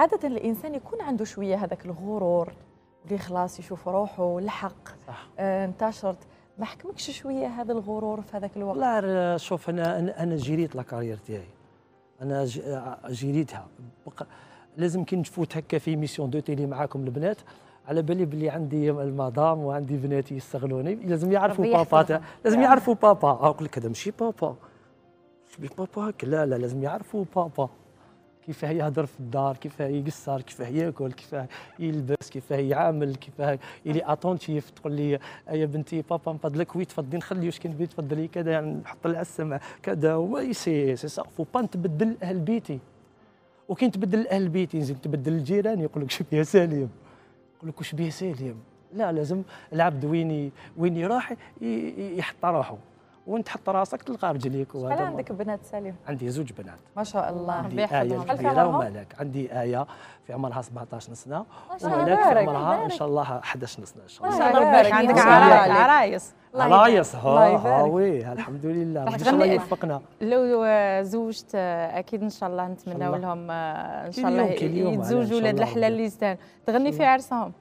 عادة الإنسان يكون عنده شوية هذاك الغرور اللي خلاص يشوف روحه لحق صح. آه، انتشرت ما حكمكش شوية هذا الغرور في هذاك الوقت لا شوف أنا أنا جريت لاكارير تاعي أنا آه، جريتها بق... لازم كي نفوت هكا في ميسيون دو تيلي معاكم البنات على بالي بلي عندي المدام وعندي بناتي يستغلوني لازم يعرفوا بابا تا... لازم يعرفوا بابا اقول لك هذا ماشي بابا ماشي بابا هكا لا لا لازم يعرفوا بابا كيفاه يهضر في الدار كيفاه يقصر كيفاه ياكل كيفاه يلبس كيفاه يعامل كيفاه يلي اتونتيف تقول لي يا بنتي بابا فضلك وي تفضلي نخلي واش كان بيت تفضلي كذا يعني نحط لها السمع كذا وي سي سي سا فو با نتبدل اهل بيتي وكي نتبدل اهل بيتي نزيد نتبدل الجيران يقول لك شبيه سالم يقول لك واش بيه سالم لا لازم العبد وين وين يروح يحط روحه وانت حط راسك تلقى رجليك شحال عندك بنات سليم؟ عندي زوج بنات ما شاء الله عندي آية كبيرة ومالك عندي آية في عمرها 17 سنة ومالك في عمرها إن شاء الله 11 سنة إن شاء الله ما شاء الله يبارك عندك عرايس عرايس ها ها وي الحمد لله ان شاء الله يوفقنا لو زوجت اكيد ان شاء الله نتمناو لهم آه، ان شاء الله يتزوجوا ولاد الحلال اللي تغني في عرسهم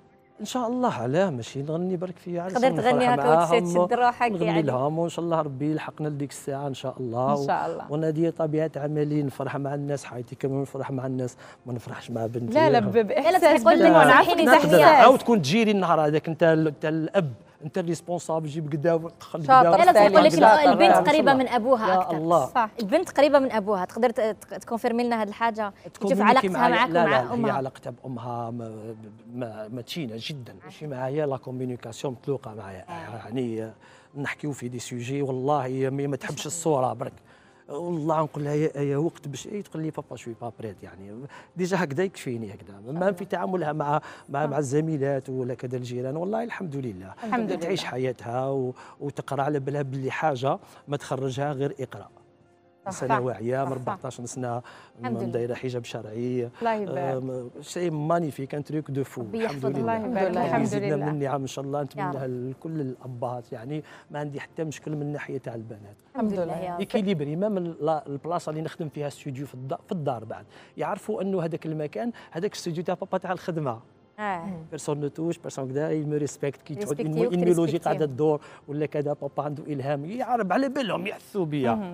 ان شاء الله علاه ماشي نغني برك فيها على تقدر تغني هكا وتشد روحك نغني يعني. لهم وان شاء الله ربي يلحقنا لديك الساعه ان شاء الله ان شاء الله و... وانا دي طبيعه عملي نفرح مع الناس حياتي كامل نفرح مع الناس ما نفرحش مع بنتي لا لا باحساس لا تقول لك او تكون تجيري النهار هذاك انت انت الاب انت ريسبونسابل جيب قدا تخلي قدا انا لك البنت قريبه من ابوها اكثر الله. صح البنت قريبه من ابوها تقدر تكونفيرمي لنا هذه الحاجه تشوف علاقتها معك ومع امها هي علاقتها بامها متينه جدا ماشي معايا لا كومينيكاسيون مطلوقه معايا آه. يعني نحكيو في دي سوجي والله ما تحبش الصوره برك والله نقول لها يا وقت باش ايه تقول لي بابا شوي با يعني ديجا هكذا يكفيني هكذا ما في تعاملها مع مع مع الزميلات ولا كذا الجيران والله الحمد لله الحمد لله تعيش حياتها وتقرا على بالها باللي حاجه ما تخرجها غير اقرا سنه واعيه من 14 سنه دايره حجاب شرعي شيء مانيفيك ان تريك دو فو الحمد لله الحمد لله من النعم ان شاء الله نتمناها لكل الابهات يعني ما عندي حتى مشكل من الناحيه تاع البنات الحمد لله ايكيليبري ميم البلاصه اللي نخدم فيها استوديو في الدار بعد يعرفوا انه هذاك المكان هذاك استوديو تاع بابا تاع الخدمه بيرسون نو توش بيرسون كذا اي مي ريسبكت كي تعود ان ميلوجي قاعده تدور ولا كذا بابا عنده الهام يعرب على بالهم يحسوا بيا